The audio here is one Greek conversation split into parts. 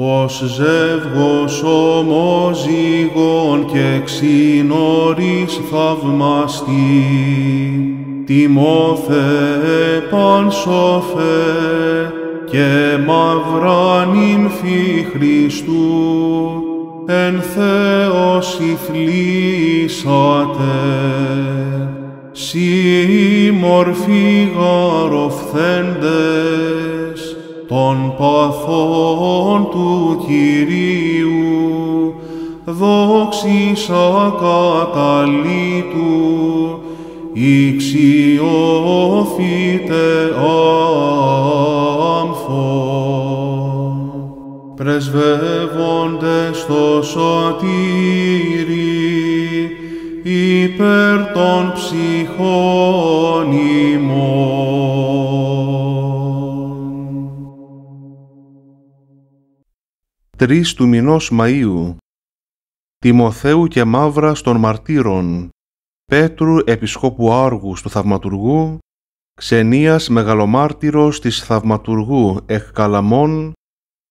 Ως ζεύγος ομοζυγών και ξυνόρης θαυμαστή, Τιμόθε πανσοφέ και μαύρα νύμφη Χριστού, εν Θεός ηθλήσατε. Συ μορφή γαροφθέντε, των παθών του Κυρίου, δόξησα καταλήτου, ηξιώθητε αμφό, Πρεσβεύονται στο σωτήρι, υπέρ των ψυχών ημών, τρεις του μηνός Μαΐου, Τιμοθέου και Μαύρα των Μαρτύρων, Πέτρου Επισκόπου Άργους του Θαυματουργού, Ξενίας Μεγαλομάρτυρος της Θαυματουργού Εχκαλαμών,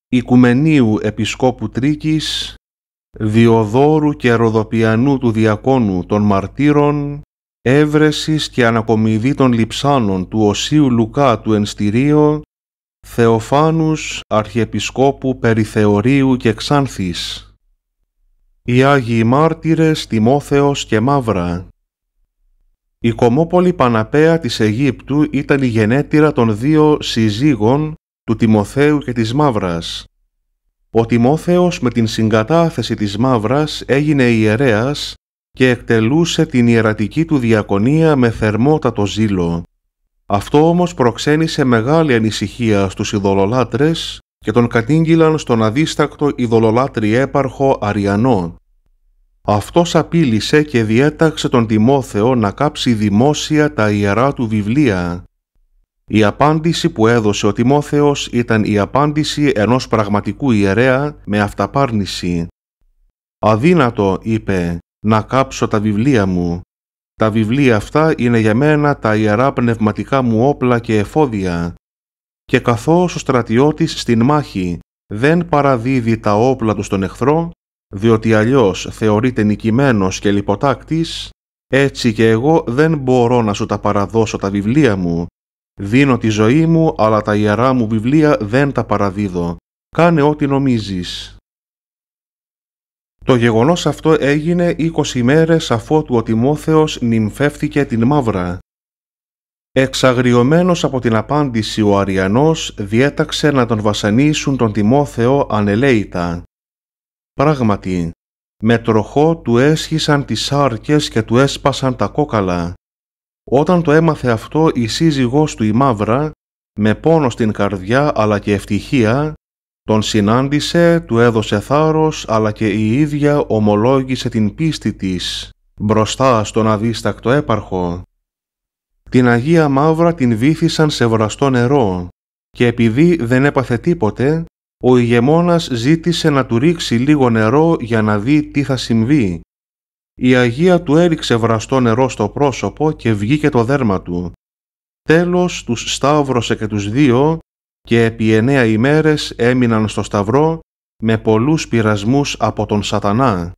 Οικουμενίου Επισκόπου Τρίκης, Διοδόρου και Ροδοπιανού του Διακόνου των Μαρτύρων, Έβρεσης και Ανακομιδή των Λιψάνων του Οσίου Λουκά του Ενστιρίου, Θεοφάνους Αρχιεπισκόπου Περιθεωρίου και Ξάνθης. Οι Άγιοι Μάρτυρες Τιμόθεος και Μαύρα. Η κομμόπολη Παναπέα της Αιγύπτου ήταν η γενέτειρα των δύο συζύγων του Τιμοθέου και της Μαύρας. Ο Τιμόθεος με την συγκατάθεση της Μαύρας έγινε ιερέας και εκτελούσε την ιερατική του διακονία με θερμότατο ζήλο. Αυτό όμως προξένησε μεγάλη ανησυχία στους ειδωλολάτρες και τον κατήγγυλαν στον αδίστακτο ειδωλολάτρη έπαρχο Αριανό. Αυτός απείλησε και διέταξε τον Τιμόθεο να κάψει δημόσια τα ιερά του βιβλία. Η απάντηση που έδωσε ο Τιμόθεος ήταν η απάντηση ενός πραγματικού ιερέα με αυταπάρνηση. «Αδύνατο», είπε, «να κάψω τα βιβλία μου, τα βιβλία αυτά είναι για μένα τα ιερά πνευματικά μου όπλα και εφόδια και καθώς ο στρατιώτης στην μάχη δεν παραδίδει τα όπλα του στον εχθρό, διότι αλλιώς θεωρείται νικημένος και λιποτάκτης, έτσι και εγώ δεν μπορώ να σου τα παραδώσω τα βιβλία μου. Δίνω τη ζωή μου, αλλά τα ιερά μου βιβλία δεν τα παραδίδω. Κάνε ό,τι νομίζεις. Το γεγονός αυτό έγινε 20 ημέρες αφότου ο Τιμόθεος νυμφεύθηκε την μαύρα. Εξαγριωμένος από την απάντηση ο Αριανός διέταξε να τον βασανίσουν τον Τιμόθεο ανελέητα. Πράγματι, με τροχό του έσχισαν τις σάρκες και του έσπασαν τα κόκαλα. Όταν το έμαθε αυτό η σύζυγός του η Μαύρα, με πόνο στην καρδιά αλλά και ευτυχία, τον συνάντησε, του έδωσε θάρρος, αλλά και η ίδια ομολόγησε την πίστη της μπροστά στον αδίστακτο έπαρχο. Την Αγία Μαύρα την βήθησαν σε βραστό νερό και επειδή δεν έπαθε τίποτε, ο ηγεμόνας ζήτησε να του ρίξει λίγο νερό για να δει τι θα συμβεί. Η Αγία του έριξε βραστό νερό στο πρόσωπο και βγήκε το δέρμα του. Τέλος τους σταύρωσε και τους δύο και επί εννέα ημέρες έμειναν στο σταυρό με πολλούς πειρασμούς από τον σατανά.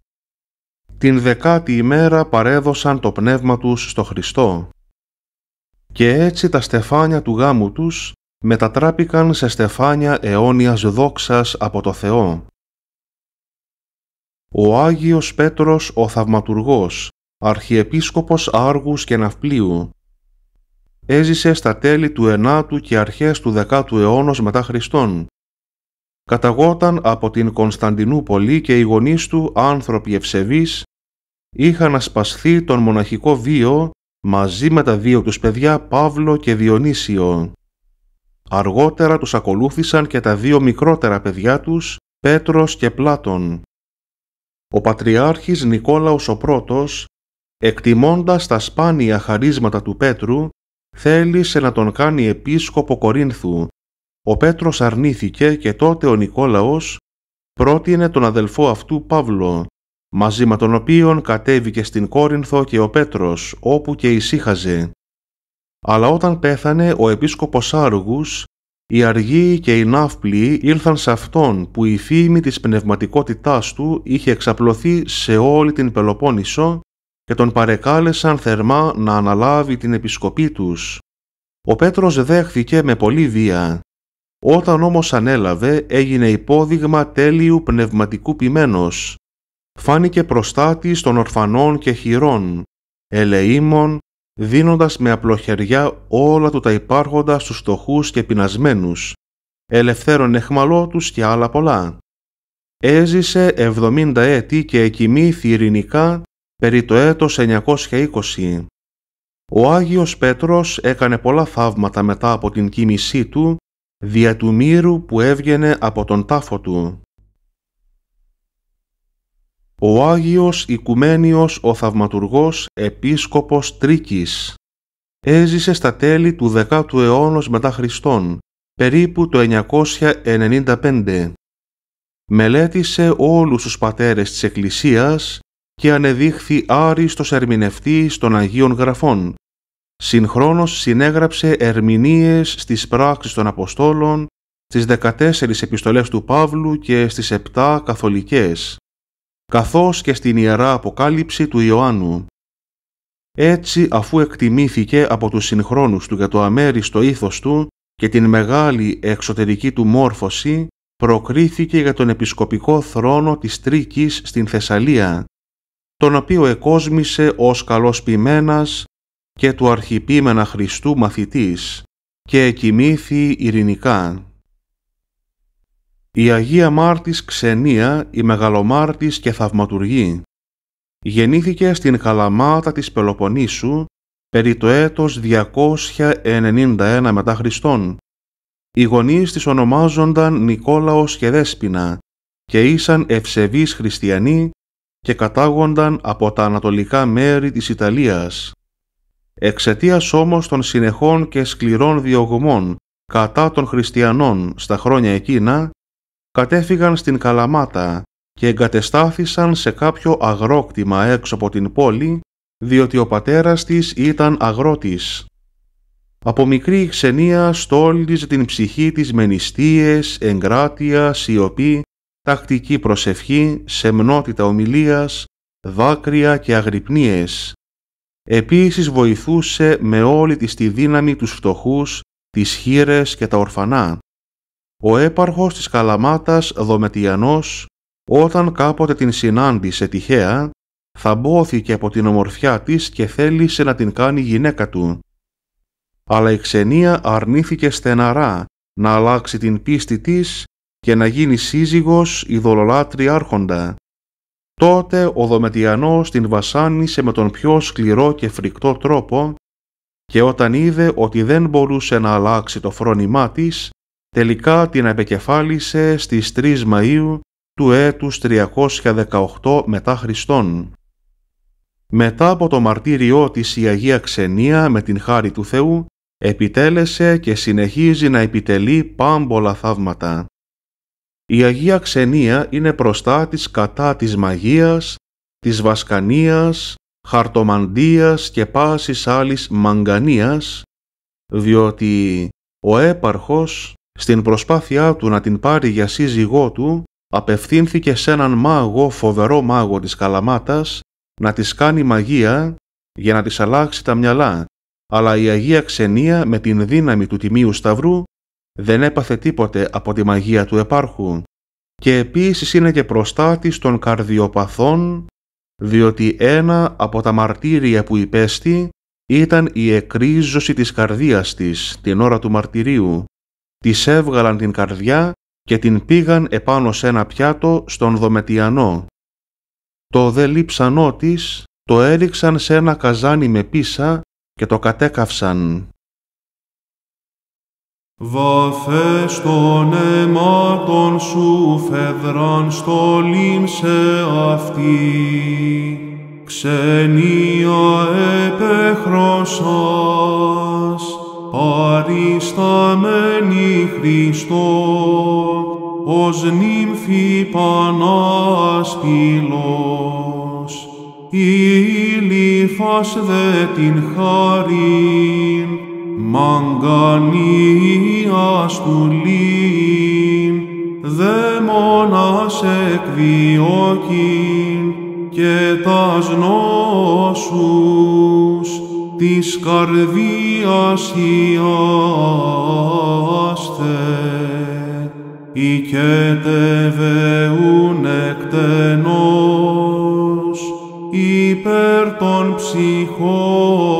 Την δεκάτη ημέρα παρέδωσαν το πνεύμα τους στο Χριστό. Και έτσι τα στεφάνια του γάμου τους μετατράπηκαν σε στεφάνια αιώνιας δόξας από το Θεό. Ο Άγιος Πέτρος ο Θαυματουργός, Αρχιεπίσκοπος Άργους και Ναυπλίου, έζησε στα τέλη του 9ου και αρχές του 10ου αιώνος μετά Χριστόν. Καταγόταν από την Κωνσταντινούπολη και οι γονείς του, άνθρωποι ευσεβείς, είχαν ασπασθεί τον μοναχικό βίο μαζί με τα δύο τους παιδιά Παύλο και Διονύσιο. Αργότερα τους ακολούθησαν και τα δύο μικρότερα παιδιά τους, Πέτρος και Πλάτων. Ο Πατριάρχης Νικόλαος ο εκτιμώντας τα σπάνια χαρίσματα του Πέτρου, θέλησε να τον κάνει επίσκοπο Κορίνθου. Ο Πέτρος αρνήθηκε και τότε ο Νικόλαος πρότεινε τον αδελφό αυτού Παύλο, μαζί με τον οποίον κατέβηκε στην Κόρινθο και ο Πέτρος, όπου και ησύχαζε. Αλλά όταν πέθανε ο επίσκοπος Άργους, οι αργοί και οι ναύπλοι ήλθαν σε αυτόν που η φήμη της πνευματικότητάς του είχε εξαπλωθεί σε όλη την Πελοπόννησο και τον παρεκάλεσαν θερμά να αναλάβει την επισκοπή τους. Ο Πέτρος δέχθηκε με πολλή βία. Όταν όμως ανέλαβε έγινε υπόδειγμα τέλειου πνευματικού ποιμένος. Φάνηκε προστάτη των ορφανών και χειρών, ελεήμων, δίνοντας με απλοχεριά όλα του τα υπάρχοντα στους στοχούς και πεινασμένους, ελευθέρων εχμαλώτους και άλλα πολλά. Έζησε 70 έτη και εκοιμήθη ειρηνικά Περί το έτος 920, ο Άγιος Πέτρος έκανε πολλά θαύματα μετά από την κίνησή του δια του μύρου που έβγαινε από τον τάφο του. Ο Άγιος Οικουμένιος ο Θαυματουργός Επίσκοπος Τρίκης έζησε στα τέλη του 10ου αιώνα μετά Χριστόν, περίπου το 995. Μελέτησε όλους τους πατέρες της Εκκλησίας και ανεδείχθη άριστος ερμηνευτής των Αγίων Γραφών. Συγχρόνως συνέγραψε ερμηνείες στις πράξεις των Αποστόλων, στις 14 επιστολές του Παύλου και στις 7 καθολικές, καθώς και στην Ιερά Αποκάλυψη του Ιωάννου. Έτσι, αφού εκτιμήθηκε από τους συγχρόνους του για το αμέριστο ήθος του και την μεγάλη εξωτερική του μόρφωση, προκρίθηκε για τον επισκοπικό θρόνο της Τρίκης στην Θεσσαλία, τον οποίο εκόσμησε ως καλός ποιμένας και του αρχιπίμενα Χριστού μαθητής και εκοιμήθη ειρηνικά. Η Αγία Μάρτης Ξενία, η Μεγαλομάρτης και Θαυματουργή, γεννήθηκε στην Καλαμάτα της Πελοποννήσου περί το έτος 291 μετά Χριστόν. Οι γονείς της ονομάζονταν Νικόλαος και Δέσποινα και ήσαν ευσεβείς χριστιανοί και κατάγονταν από τα ανατολικά μέρη της Ιταλίας. Εξαιτίας όμως των συνεχών και σκληρών διωγμών κατά των χριστιανών στα χρόνια εκείνα, κατέφυγαν στην Καλαμάτα και εγκατεστάθησαν σε κάποιο αγρόκτημα έξω από την πόλη, διότι ο πατέρας της ήταν αγρότης. Από μικρή ξενία στόλιζε την ψυχή της με νηστείες, εγκράτεια, σιωπή τακτική προσευχή, σεμνότητα ομιλίας, δάκρυα και αγρυπνίες. Επίσης βοηθούσε με όλη της τη δύναμη τους φτωχούς, τις χείρες και τα ορφανά. Ο έπαρχος της Καλαμάτας Δομετιανός, όταν κάποτε την συνάντησε τυχαία, θαμπόθηκε από την ομορφιά της και θέλησε να την κάνει γυναίκα του. Αλλά η ξενία αρνήθηκε στεναρά να αλλάξει την πίστη της και να γίνει σύζυγος ειδωλολάτρη άρχοντα. Τότε ο Δομετιανός την βασάνισε με τον πιο σκληρό και φρικτό τρόπο και όταν είδε ότι δεν μπορούσε να αλλάξει το φρόνημά της, τελικά την επεκεφάλισε στις 3 Μαΐου του έτους 318 μετά Χριστόν. Μετά από το μαρτύριό της η Αγία Ξενία με την χάρη του Θεού επιτέλεσε και συνεχίζει να επιτελεί πάμπολα θαύματα. Η Αγία Ξενία είναι προστάτης κατά της μαγείας, της βασκανίας, χαρτομαντίας και πάσης άλλης μαγκανίας, διότι ο έπαρχος στην προσπάθειά του να την πάρει για σύζυγό του απευθύνθηκε σε έναν μάγο, φοβερό μάγο της Καλαμάτας, να της κάνει μαγεία για να της αλλάξει τα μυαλά, αλλά η Αγία Ξενία με την δύναμη του Τιμίου Σταυρού δεν έπαθε τίποτε από τη μαγεία του επάρχου και επίσης είναι και προστάτης των καρδιοπαθών διότι ένα από τα μαρτύρια που υπέστη ήταν η εκρίζωση της καρδίας της την ώρα του μαρτυρίου. της έβγαλαν την καρδιά και την πήγαν επάνω σε ένα πιάτο στον Δομετιανό. Το δε λείψανό της το έριξαν σε ένα καζάνι με πίσα και το κατέκαυσαν Βαφές των αιμάτων σου φεδραν στο σε αυτή, ξενία επεχρωσάς, παρισταμένη Χριστό, ως νύμφη Πανάσπυλος, η δε την χάριν, μαγκανίας του λύν, δαίμονας και τας νόσους της καρδίας ιάστε. οι δεούν εκτενός υπέρ των ψυχών